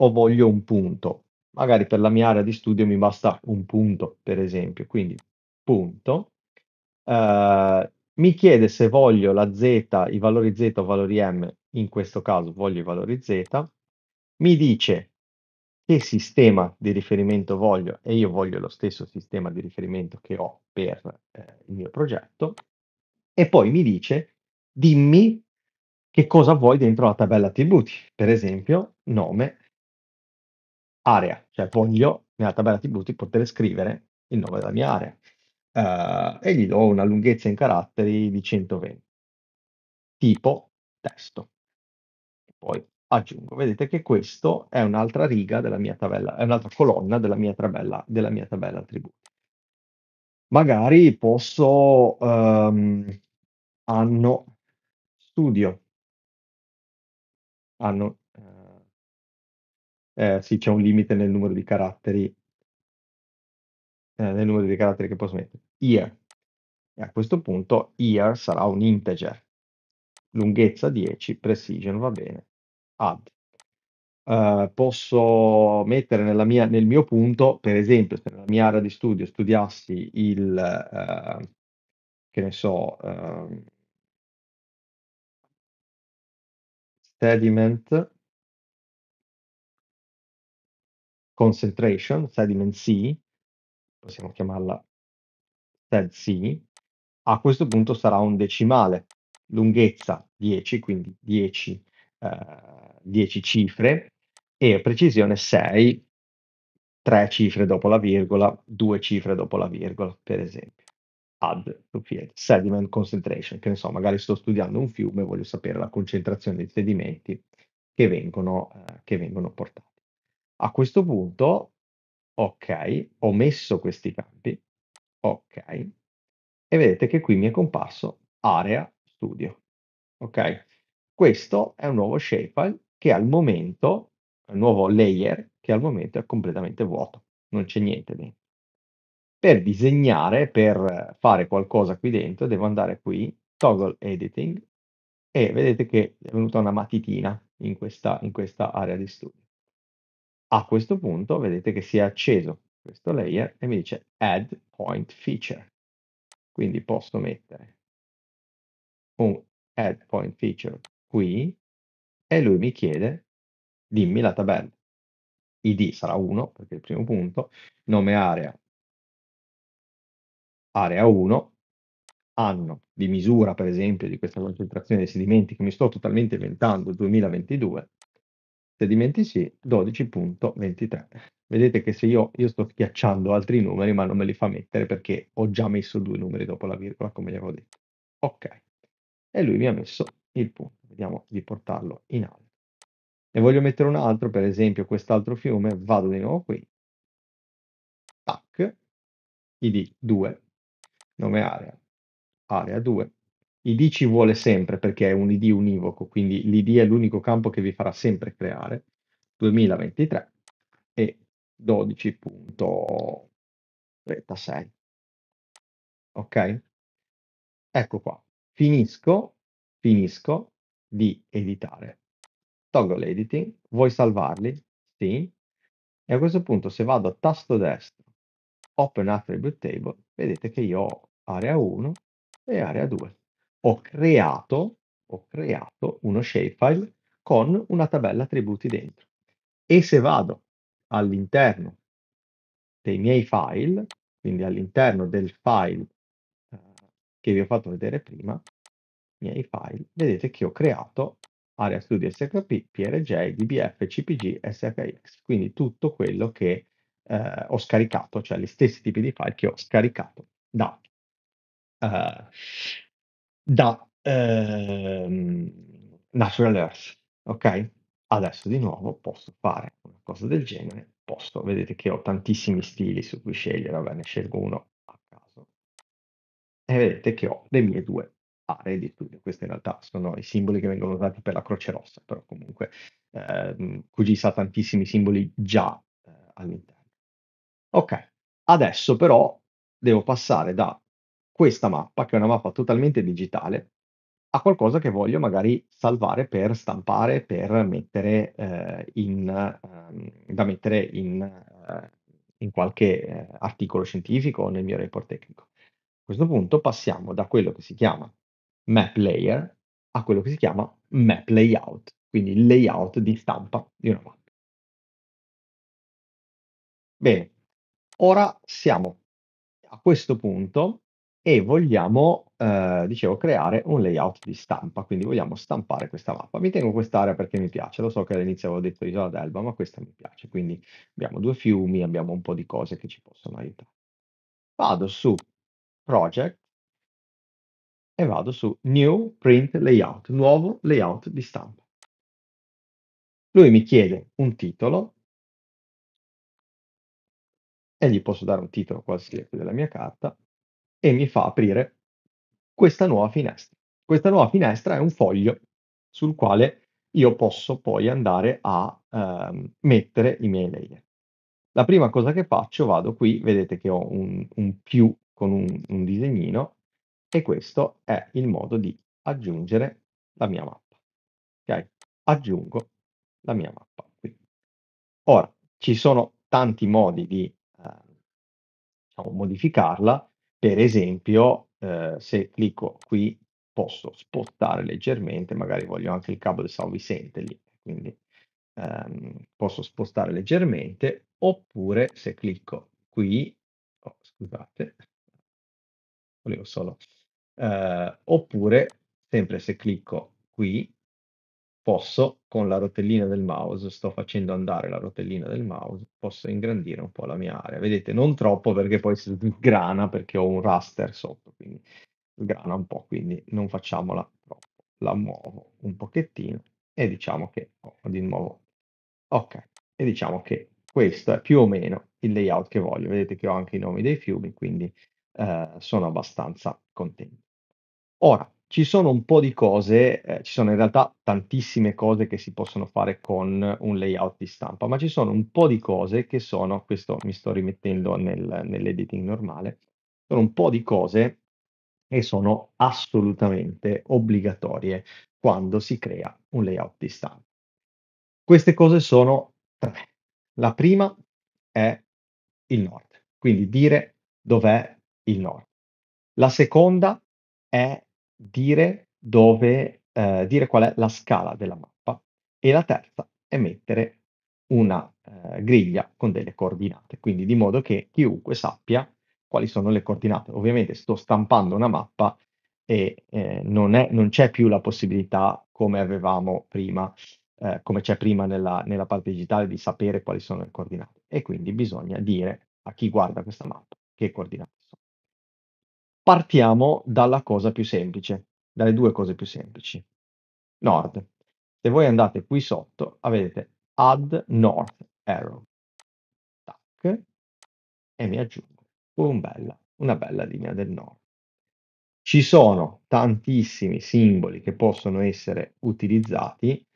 O voglio un punto? magari per la mia area di studio mi basta un punto, per esempio. Quindi punto, eh, mi chiede se voglio la z, i valori z o valori m, in questo caso voglio i valori z, mi dice che sistema di riferimento voglio e io voglio lo stesso sistema di riferimento che ho per eh, il mio progetto e poi mi dice dimmi che cosa vuoi dentro la tabella attributi, per esempio nome, area, cioè voglio nella tabella attributi poter scrivere il nome della mia area eh, e gli do una lunghezza in caratteri di 120, tipo testo. E poi aggiungo, vedete che questo è un'altra riga della mia tabella, è un'altra colonna della mia tabella, della mia tabella attributi. Magari posso um, anno studio, hanno, eh, eh, sì, c'è un limite nel numero di caratteri, eh, nel numero di caratteri che posso mettere year. E a questo punto year sarà un integer. Lunghezza 10, precision va bene, add. Uh, posso mettere mia, nel mio punto, per esempio, se nella mia area di studio studiassi il, uh, che ne so, uh, sediment concentration, sediment C, possiamo chiamarla cioè, sì, a questo punto sarà un decimale, lunghezza 10, quindi 10, eh, 10 cifre, e precisione 6, 3 cifre dopo la virgola, 2 cifre dopo la virgola, per esempio. Add to field, sediment concentration, che ne so, magari sto studiando un fiume e voglio sapere la concentrazione di sedimenti che vengono, eh, che vengono portati. A questo punto, ok, ho messo questi campi, ok e vedete che qui mi è comparso area studio ok questo è un nuovo shapefile che al momento un nuovo layer che al momento è completamente vuoto non c'è niente dentro per disegnare per fare qualcosa qui dentro devo andare qui toggle editing e vedete che è venuta una matitina in questa, in questa area di studio a questo punto vedete che si è acceso questo layer e mi dice add point feature. Quindi posso mettere un add point feature qui e lui mi chiede dimmi la tabella. ID sarà 1 perché è il primo punto, nome area area 1, anno di misura per esempio di questa concentrazione di sedimenti che mi sto totalmente inventando, 2022, sedimenti sì, 12.23. Vedete che se io, io, sto schiacciando altri numeri, ma non me li fa mettere perché ho già messo due numeri dopo la virgola, come gli avevo detto. Ok, e lui mi ha messo il punto. Vediamo di portarlo in alto. Ne voglio mettere un altro, per esempio quest'altro fiume, vado di nuovo qui. Tac, id 2, nome area, area 2, ID ci vuole sempre perché è un ID univoco, quindi l'ID è l'unico campo che vi farà sempre creare. 2023 e 12.36. Ok? Ecco qua. Finisco, finisco di editare. Tolgo l'editing, vuoi salvarli? Sì. E a questo punto se vado a tasto destro, Open Attribute Table, vedete che io ho area 1 e area 2 ho creato, ho creato uno shapefile con una tabella attributi dentro. E se vado all'interno dei miei file, quindi all'interno del file eh, che vi ho fatto vedere prima, miei file, vedete che ho creato Area Studio SHP, PRJ, DBF, CPG, SHX, quindi tutto quello che eh, ho scaricato, cioè gli stessi tipi di file che ho scaricato da eh, da ehm, Natural Earth, ok? Adesso di nuovo posso fare una cosa del genere, posso, vedete che ho tantissimi stili su cui scegliere, vabbè ne scelgo uno a caso, e vedete che ho le mie due aree di studio, questi in realtà sono i simboli che vengono usati per la Croce Rossa, però comunque ehm, QGIS ha tantissimi simboli già eh, all'interno. Ok, adesso però devo passare da questa mappa, che è una mappa totalmente digitale, a qualcosa che voglio magari salvare per stampare, per mettere, eh, in, eh, da mettere in, eh, in qualche eh, articolo scientifico o nel mio report tecnico. A questo punto passiamo da quello che si chiama map layer a quello che si chiama map layout, quindi il layout di stampa di una mappa. Bene, ora siamo a questo punto e vogliamo, eh, dicevo, creare un layout di stampa, quindi vogliamo stampare questa mappa. Mi tengo quest'area perché mi piace, lo so che all'inizio avevo detto Isola d'Elba, ma questa mi piace, quindi abbiamo due fiumi, abbiamo un po' di cose che ci possono aiutare. Vado su Project e vado su New Print Layout, nuovo layout di stampa. Lui mi chiede un titolo e gli posso dare un titolo qualsiasi della mia carta e mi fa aprire questa nuova finestra. Questa nuova finestra è un foglio sul quale io posso poi andare a ehm, mettere i miei layer. La prima cosa che faccio, vado qui, vedete che ho un, un più con un, un disegnino e questo è il modo di aggiungere la mia mappa. Ok? Aggiungo la mia mappa qui. Ora, ci sono tanti modi di eh, diciamo, modificarla, per esempio, eh, se clicco qui posso spostare leggermente, magari voglio anche il cavo di San Vicente lì, quindi ehm, posso spostare leggermente, oppure se clicco qui, oh, scusate, volevo solo, eh, oppure sempre se clicco qui posso con la rotellina del mouse, sto facendo andare la rotellina del mouse, posso ingrandire un po' la mia area. Vedete, non troppo perché poi si sgrana perché ho un raster sotto, quindi sgrana un po', quindi non facciamola troppo. La muovo un pochettino e diciamo che ho oh, di nuovo ok e diciamo che questo è più o meno il layout che voglio. Vedete che ho anche i nomi dei fiumi, quindi eh, sono abbastanza contento. Ora ci sono un po' di cose, eh, ci sono in realtà tantissime cose che si possono fare con un layout di stampa, ma ci sono un po' di cose che sono, questo mi sto rimettendo nel, nell'editing normale, sono un po' di cose che sono assolutamente obbligatorie quando si crea un layout di stampa. Queste cose sono tre. La prima è il nord, quindi dire dov'è il nord. La seconda è dire dove, eh, dire qual è la scala della mappa e la terza è mettere una eh, griglia con delle coordinate, quindi di modo che chiunque sappia quali sono le coordinate. Ovviamente sto stampando una mappa e eh, non, è, non, c'è più la possibilità come avevamo prima, eh, come c'è prima nella, nella, parte digitale di sapere quali sono le coordinate e quindi bisogna dire a chi guarda questa mappa che coordinate Partiamo dalla cosa più semplice, dalle due cose più semplici. Nord. Se voi andate qui sotto, avete add north arrow. Tac. E mi aggiungo un bella, una bella linea del nord. Ci sono tantissimi simboli che possono essere utilizzati.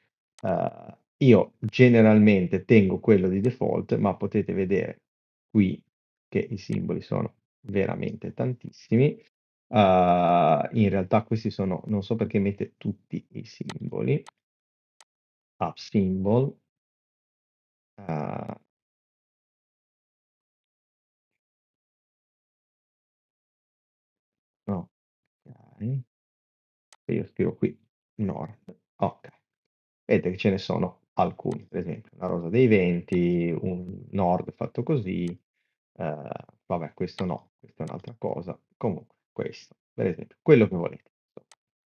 Uh, io generalmente tengo quello di default, ma potete vedere qui che i simboli sono veramente tantissimi. Uh, in realtà questi sono, non so perché mette tutti i simboli, app symbol, uh, ah. no, okay. io scrivo qui Nord, ok, vedete che ce ne sono alcuni, per esempio una rosa dei venti, un Nord fatto così, uh, vabbè questo no, questa è un'altra cosa, comunque questo, per esempio, quello che volete.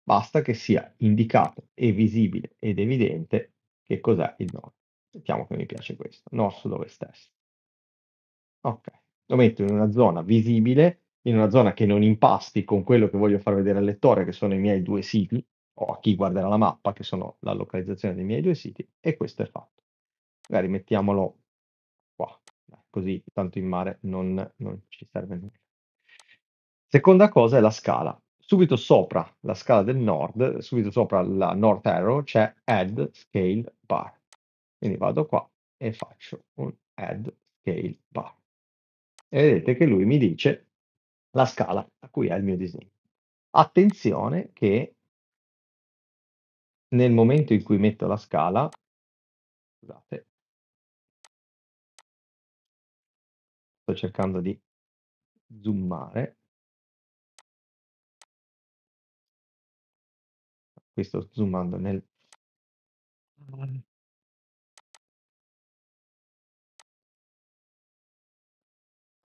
Basta che sia indicato e visibile ed evidente che cos'è il nodo. Mettiamo che mi piace questo, nodo dove est. Ok, lo metto in una zona visibile, in una zona che non impasti con quello che voglio far vedere al lettore, che sono i miei due siti, o a chi guarderà la mappa, che sono la localizzazione dei miei due siti, e questo è fatto. Magari mettiamolo così tanto in mare non, non ci serve nulla. Seconda cosa è la scala. Subito sopra la scala del nord, subito sopra la north arrow, c'è add scale bar. Quindi vado qua e faccio un add scale bar. E vedete che lui mi dice la scala a cui è il mio disegno. Attenzione che nel momento in cui metto la scala, scusate, Sto cercando di zoomare. Qui sto zoomando nel...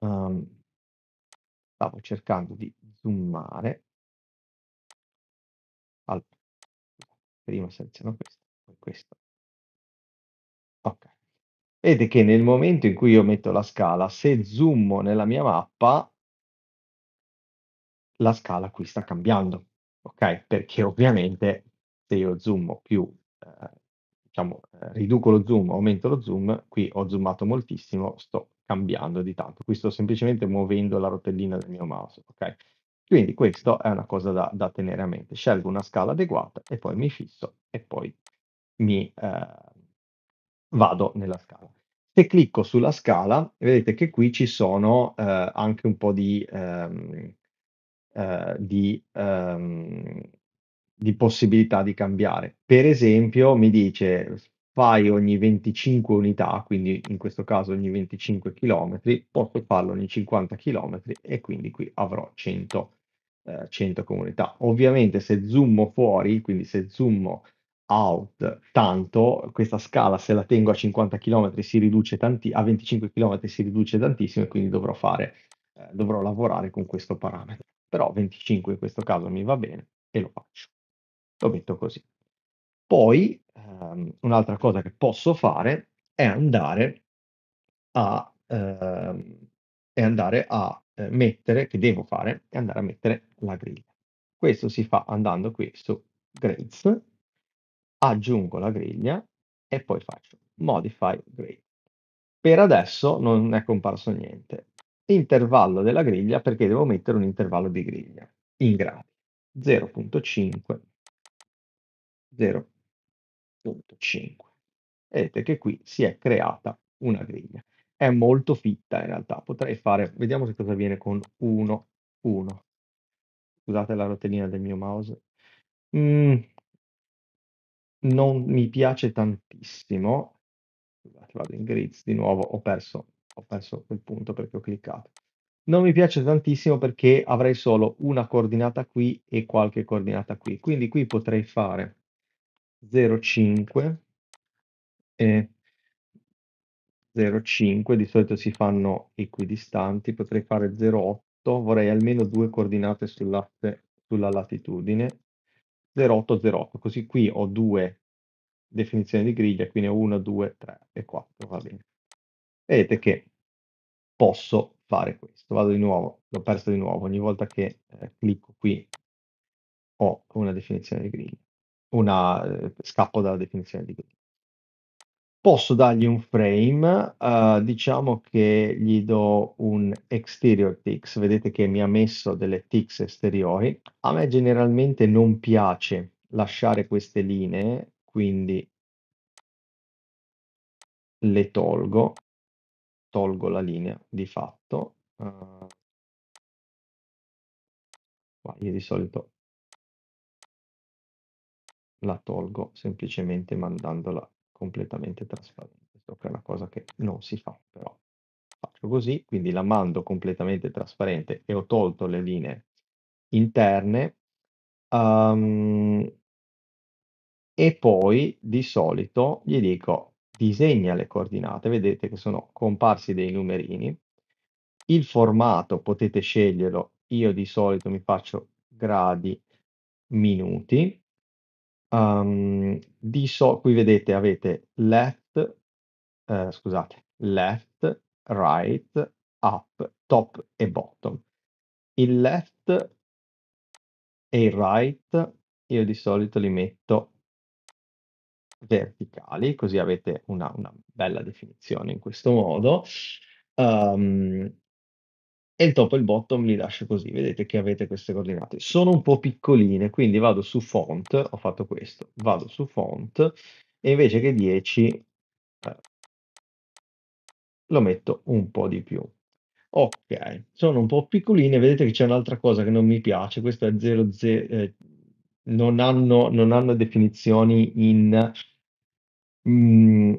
Um, stavo cercando di zoomare al prima seleziono questo poi questo ok vedete che nel momento in cui io metto la scala, se zoom nella mia mappa, la scala qui sta cambiando, ok? Perché ovviamente se io zoom più, eh, diciamo, eh, riduco lo zoom, aumento lo zoom, qui ho zoomato moltissimo, sto cambiando di tanto. Qui sto semplicemente muovendo la rotellina del mio mouse, ok? Quindi questo è una cosa da, da, tenere a mente. Scelgo una scala adeguata e poi mi fisso e poi mi... Eh, vado nella scala. Se clicco sulla scala, vedete che qui ci sono eh, anche un po' di, ehm, eh, di, ehm, di possibilità di cambiare. Per esempio, mi dice fai ogni 25 unità, quindi in questo caso ogni 25 km, posso farlo ogni 50 km e quindi qui avrò 100, eh, 100 comunità. Ovviamente se zoomo fuori, quindi se zoomo out, tanto questa scala se la tengo a 50 km si riduce tanti- a 25 km si riduce tantissimo e quindi dovrò fare, eh, dovrò lavorare con questo parametro. Però 25 in questo caso mi va bene e lo faccio. Lo metto così. Poi ehm, un'altra cosa che posso fare è andare a, ehm, è andare a eh, mettere, che devo fare, è andare a mettere la griglia. Questo si fa andando qui su Grades aggiungo la griglia e poi faccio modify grid. Per adesso non è comparso niente. Intervallo della griglia perché devo mettere un intervallo di griglia in gradi 0.5 0.5. Vedete che qui si è creata una griglia. È molto fitta in realtà, potrei fare, vediamo che cosa avviene con 1.1. Scusate la rotellina del mio mouse. Mm, non mi piace tantissimo. Scusate, vado in grids di nuovo, ho perso, ho perso quel punto perché ho cliccato. Non mi piace tantissimo perché avrei solo una coordinata qui e qualche coordinata qui. Quindi qui potrei fare 0,5 e 0,5, di solito si fanno equidistanti, potrei fare 0,8, vorrei almeno due coordinate sulla latitudine, 0808, così qui ho due definizioni di griglia, quindi 1, 2, 3 e 4, va bene. Vedete che posso fare questo, vado di nuovo, l'ho perso di nuovo, ogni volta che eh, clicco qui ho una definizione di griglia, una, eh, scappo dalla definizione di griglia. Posso dargli un frame, eh, diciamo che gli do un exterior ticks, vedete che mi ha messo delle ticks esteriori. A me generalmente non piace lasciare queste linee, quindi le tolgo, tolgo la linea di fatto. Uh, io di solito la tolgo semplicemente mandandola completamente trasparente. So che è una cosa che non si fa, però faccio così, quindi la mando completamente trasparente e ho tolto le linee interne. Um, e poi di solito gli dico disegna le coordinate, vedete che sono comparsi dei numerini. Il formato potete sceglierlo, io di solito mi faccio gradi minuti Um, di so- qui vedete avete left, eh, scusate, left, right, up, top e bottom. Il left e il right io di solito li metto verticali, così avete una, una bella definizione in questo modo. Um, e il top e il bottom li lascio così, vedete che avete queste coordinate. Sono un po' piccoline, quindi vado su font, ho fatto questo, vado su font e invece che 10 eh, lo metto un po' di più. Ok, sono un po' piccoline, vedete che c'è un'altra cosa che non mi piace, questo è 00, eh, non, hanno, non hanno definizioni in... Mm,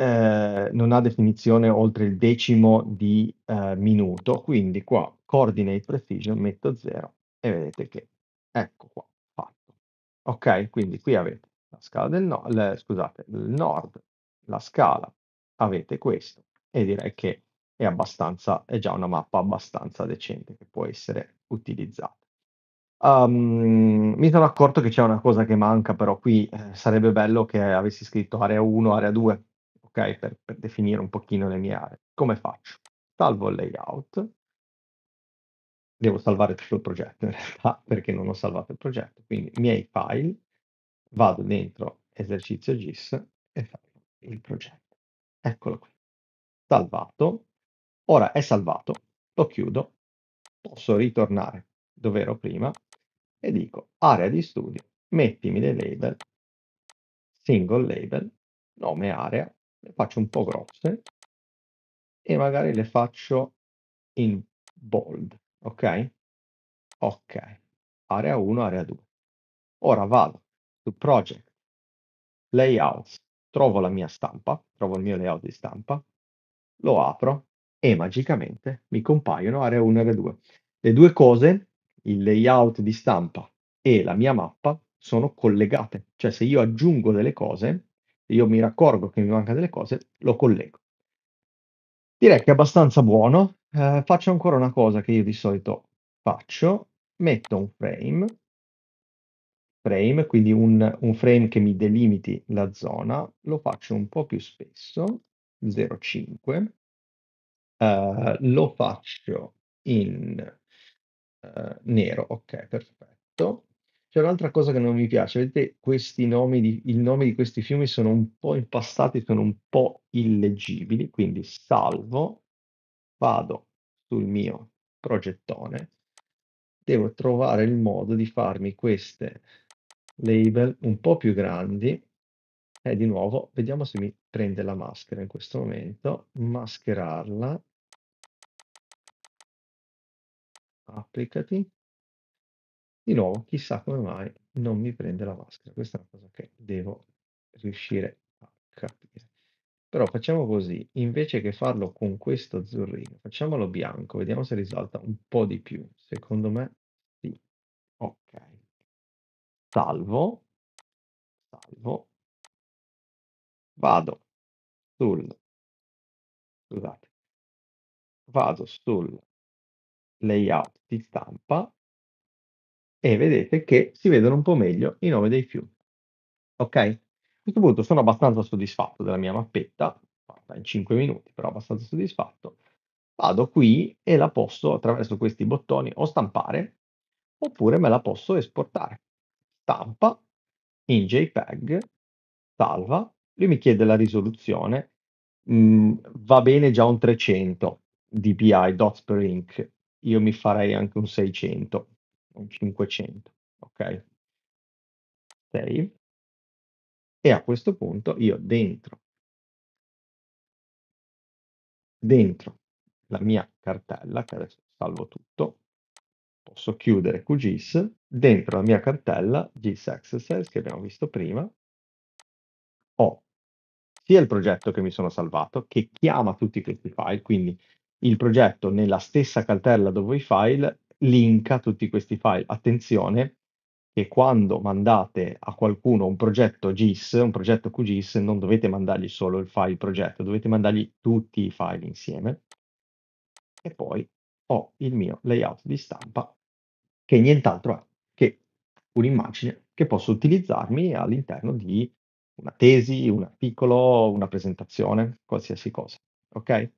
eh, non ha definizione oltre il decimo di eh, minuto, quindi qua coordinate precision metto 0 e vedete che ecco qua, fatto. Ok, quindi qui avete la scala del no, le, scusate, del nord, la scala, avete questo e direi che è abbastanza, è già una mappa abbastanza decente che può essere utilizzata. Um, mi sono accorto che c'è una cosa che manca, però qui eh, sarebbe bello che avessi scritto area 1, area 2, ok? Per, per definire un pochino le mie aree. Come faccio? Salvo il layout, devo salvare tutto il progetto in realtà perché non ho salvato il progetto, quindi miei file, vado dentro esercizio GIS e salvo il progetto. Eccolo qui, salvato, ora è salvato, lo chiudo, posso ritornare dove ero prima e dico area di studio, mettimi dei label, single label, nome area, le faccio un po' grosse e magari le faccio in bold, ok? Ok, area 1, area 2. Ora vado su project, layout, trovo la mia stampa, trovo il mio layout di stampa, lo apro e magicamente mi compaiono area 1 e area 2. Le due cose, il layout di stampa e la mia mappa, sono collegate, cioè se io aggiungo delle cose, io mi raccorgo che mi mancano delle cose, lo collego. Direi che è abbastanza buono. Eh, faccio ancora una cosa che io di solito faccio, metto un frame, frame quindi un, un frame che mi delimiti la zona, lo faccio un po' più spesso, 0,5, Uh, eh, lo faccio in uh, nero, ok, perfetto. C'è un'altra cosa che non mi piace, vedete questi nomi, di, il nome di questi fiumi sono un po' impastati, sono un po' illeggibili, quindi salvo, vado sul mio progettone, devo trovare il modo di farmi queste label un po' più grandi, e eh, di nuovo vediamo se mi prende la maschera in questo momento, mascherarla, applicati, di nuovo, chissà come mai non mi prende la maschera. Questa è una cosa che devo riuscire a capire. Però facciamo così, invece che farlo con questo azzurrino, facciamolo bianco, vediamo se risalta un po' di più. Secondo me sì. Ok. Salvo. Salvo. Vado sul... Scusate. Vado sul layout di stampa e vedete che si vedono un po' meglio i nomi dei fiumi. Ok? A questo punto sono abbastanza soddisfatto della mia mappetta, fatta in 5 minuti, però abbastanza soddisfatto. Vado qui e la posso attraverso questi bottoni o stampare oppure me la posso esportare. Stampa in JPEG, salva, lui mi chiede la risoluzione, mm, va bene già un 300 dpi dots per ink, io mi farei anche un 600 un 500, ok? Save. E a questo punto io dentro, dentro la mia cartella, che adesso salvo tutto, posso chiudere QGIS, dentro la mia cartella GIS Exercise che abbiamo visto prima, ho sia il progetto che mi sono salvato, che chiama tutti questi file, quindi il progetto nella stessa cartella dove i file linka tutti questi file. Attenzione che quando mandate a qualcuno un progetto GIS, un progetto QGIS, non dovete mandargli solo il file progetto, dovete mandargli tutti i file insieme. E poi ho il mio layout di stampa, che nient'altro è che un'immagine che posso utilizzarmi all'interno di una tesi, un articolo, una presentazione, qualsiasi cosa. Ok?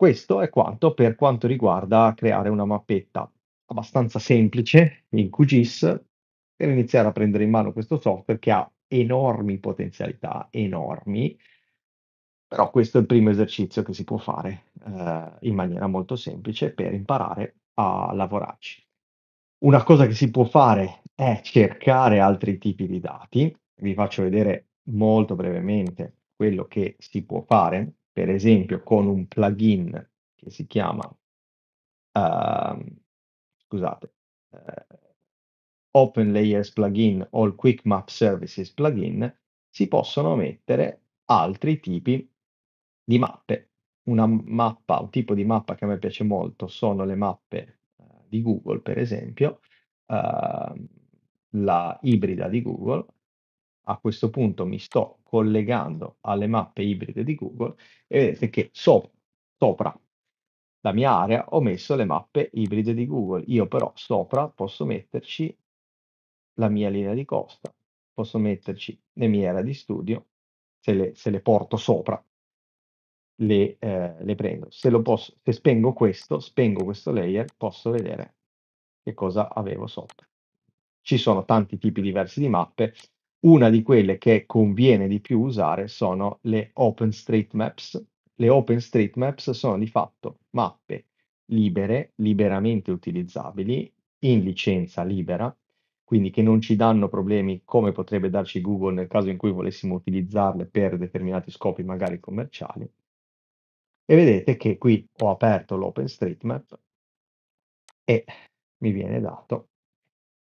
Questo è quanto per quanto riguarda creare una mappetta abbastanza semplice in QGIS per iniziare a prendere in mano questo software che ha enormi potenzialità, enormi, però questo è il primo esercizio che si può fare eh, in maniera molto semplice per imparare a lavorarci. Una cosa che si può fare è cercare altri tipi di dati, vi faccio vedere molto brevemente quello che si può fare per esempio con un plugin che si chiama, uh, scusate, uh, Open Layers plugin o il Quick Map Services plugin, si possono mettere altri tipi di mappe. Una mappa, un tipo di mappa che a me piace molto sono le mappe uh, di Google, per esempio, ehm, la ibrida di Google, a questo punto mi sto collegando alle mappe ibride di Google e vedete che sopra, sopra la mia area ho messo le mappe ibride di Google. Io però sopra posso metterci la mia linea di costa, posso metterci le mie aree di studio, se le, se le porto sopra le, eh, le prendo. Se, posso, se spengo questo, spengo questo layer, posso vedere che cosa avevo sotto. Ci sono tanti tipi diversi di mappe, una di quelle che conviene di più usare sono le OpenStreetMaps. Le OpenStreetMaps sono di fatto mappe libere, liberamente utilizzabili, in licenza libera, quindi che non ci danno problemi come potrebbe darci Google nel caso in cui volessimo utilizzarle per determinati scopi magari commerciali. E vedete che qui ho aperto l'OpenStreetMap e mi viene dato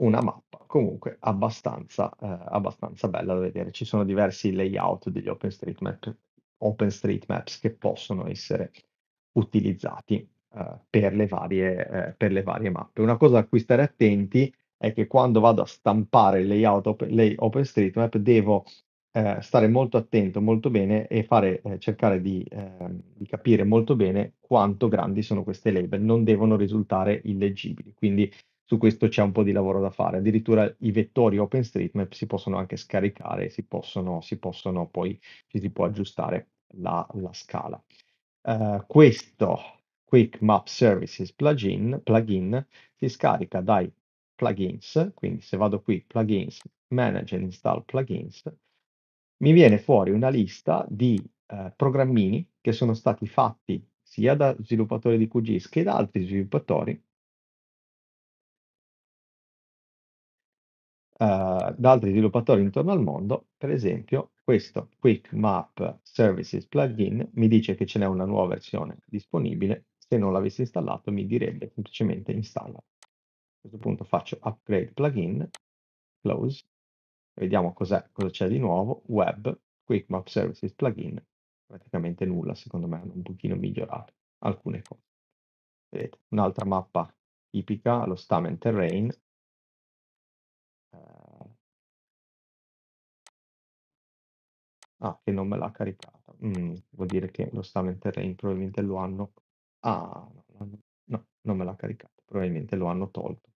una mappa comunque abbastanza, eh, abbastanza bella da vedere. Ci sono diversi layout degli OpenStreetMap, OpenStreetMaps che possono essere utilizzati eh, per, le varie, eh, per, le varie, mappe. Una cosa a cui stare attenti è che quando vado a stampare il layout op- lay OpenStreetMap devo eh, stare molto attento, molto bene e fare, eh, cercare di, ehm, di capire molto bene quanto grandi sono queste label. Non devono risultare illeggibili, quindi su questo c'è un po' di lavoro da fare. Addirittura i vettori OpenStreetMap si possono anche scaricare, si possono, si possono poi, ci si può aggiustare la, la scala. Uh, questo Quick Map Services plugin, plugin si scarica dai plugins, quindi se vado qui plugins, manage and install plugins, mi viene fuori una lista di eh, programmini che sono stati fatti sia da sviluppatori di QGIS che da altri sviluppatori Eh, da altri sviluppatori intorno al mondo, per esempio questo Quick Map Services plugin mi dice che ce n'è una nuova versione disponibile, se non l'avessi installato mi direbbe semplicemente installa. A questo punto faccio upgrade plugin, close, vediamo cosa c'è di nuovo, web, Quick Map Services plugin, praticamente nulla, secondo me hanno un pochino migliorato alcune cose. Vedete, un'altra mappa tipica, lo Stamen Terrain, Ah, che non me l'ha caricata. Mhmm, vuol dire che lo stava in terrain, probabilmente lo hanno ah, no, non me l'ha caricato, probabilmente lo hanno tolto.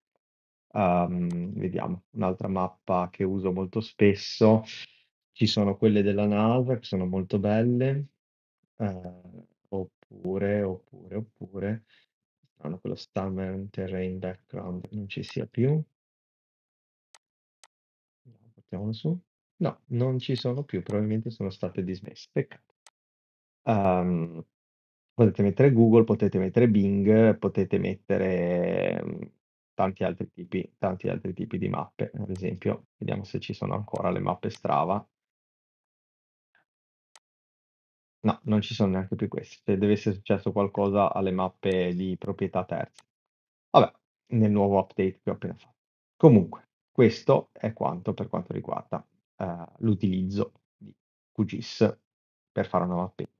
Uhm, vediamo, un'altra mappa che uso molto spesso, ci sono quelle della NASA che sono molto belle, uhm, oppure, oppure, oppure hanno quello Stammer Terrain Background non ci sia più. Portiamolo su. No, non ci sono più, probabilmente sono state dismesse, peccato. Uhm, potete mettere Google, potete mettere Bing, potete mettere, mhmm, tanti altri tipi tanti altri tipi di mappe. Ad esempio, vediamo se ci sono ancora le mappe Strava. No, non ci sono neanche più queste. Se deve essere successo qualcosa alle mappe di proprietà terzi. Vabbè, nel nuovo update che ho appena fatto. Comunque, questo è quanto per quanto riguarda eh, l'utilizzo di QGIS per fare una mappetta.